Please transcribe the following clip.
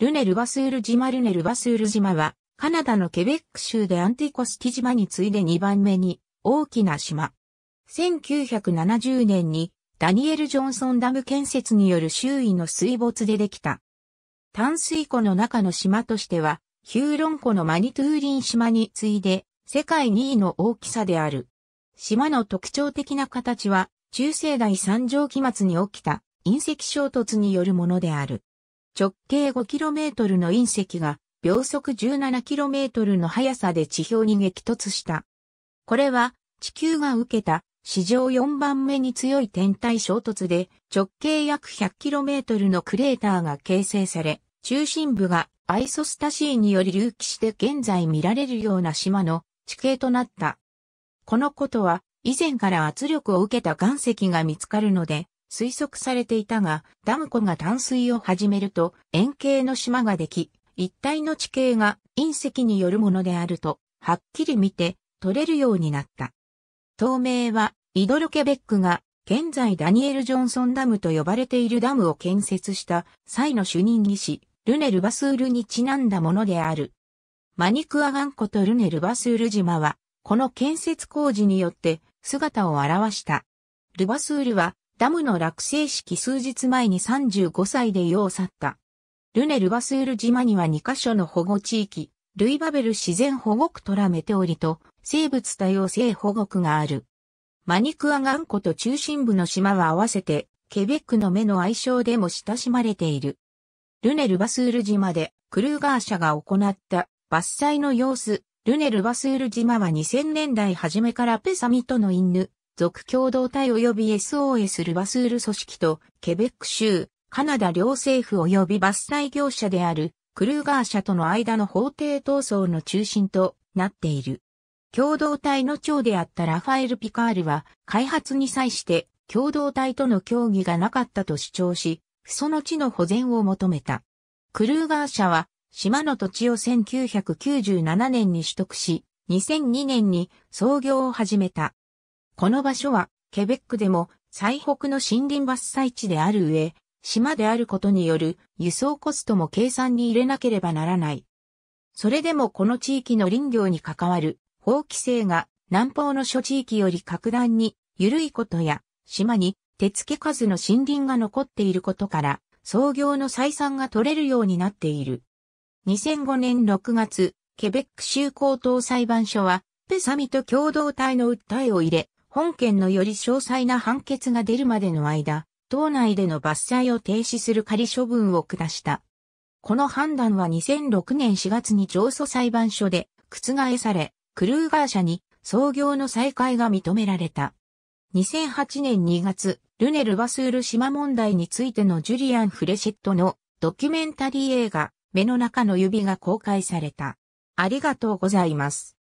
ルネルバスール島ルネルバスール島は、カナダのケベック州でアンティコスキ島に次いで2番目に大きな島。1970年にダニエル・ジョンソンダム建設による周囲の水没でできた。淡水湖の中の島としては、ヒューロン湖のマニトゥーリン島に次いで世界2位の大きさである。島の特徴的な形は中世代三畳期末に起きた隕石衝突によるものである。直径 5km の隕石が秒速 17km の速さで地表に激突した。これは地球が受けた史上4番目に強い天体衝突で直径約 100km のクレーターが形成され、中心部がアイソスタシーにより隆起して現在見られるような島の地形となった。このことは以前から圧力を受けた岩石が見つかるので、推測されていたが、ダム湖が淡水を始めると円形の島ができ、一帯の地形が隕石によるものであると、はっきり見て取れるようになった。透明は、イドルケベックが、現在ダニエル・ジョンソンダムと呼ばれているダムを建設した際の主任技師、ルネル・バスールにちなんだものである。マニクアガン湖とルネル・バスール島は、この建設工事によって姿を現した。ルバスールはダムの落成式数日前に35歳で世を去った。ルネルバスール島には2カ所の保護地域、ルイバベル自然保護区トラメテオリと生物多様性保護区がある。マニクアガン湖と中心部の島は合わせて、ケベックの目の愛称でも親しまれている。ルネルバスール島でクルーガー社が行った伐採の様子、ルネルバスール島は2000年代初めからペサミとの犬、属共同体及び SOS ルバスール組織と、ケベック州、カナダ両政府及び伐採業者である、クルーガー社との間の法廷闘争の中心となっている。共同体の長であったラファエル・ピカールは、開発に際して共同体との協議がなかったと主張し、その地の保全を求めた。クルーガー社は、島の土地を1997年に取得し、2002年に創業を始めた。この場所は、ケベックでも最北の森林伐採地である上、島であることによる輸送コストも計算に入れなければならない。それでもこの地域の林業に関わる法規制が南方の諸地域より格段に緩いことや、島に手付け数の森林が残っていることから、創業の採算が取れるようになっている。2005年6月、ケベック州高等裁判所は、ペサミと共同体の訴えを入れ、本件のより詳細な判決が出るまでの間、党内での伐採を停止する仮処分を下した。この判断は2006年4月に上訴裁判所で覆され、クルーガー社に創業の再開が認められた。2008年2月、ルネル・バスール島問題についてのジュリアン・フレシェットのドキュメンタリー映画、目の中の指が公開された。ありがとうございます。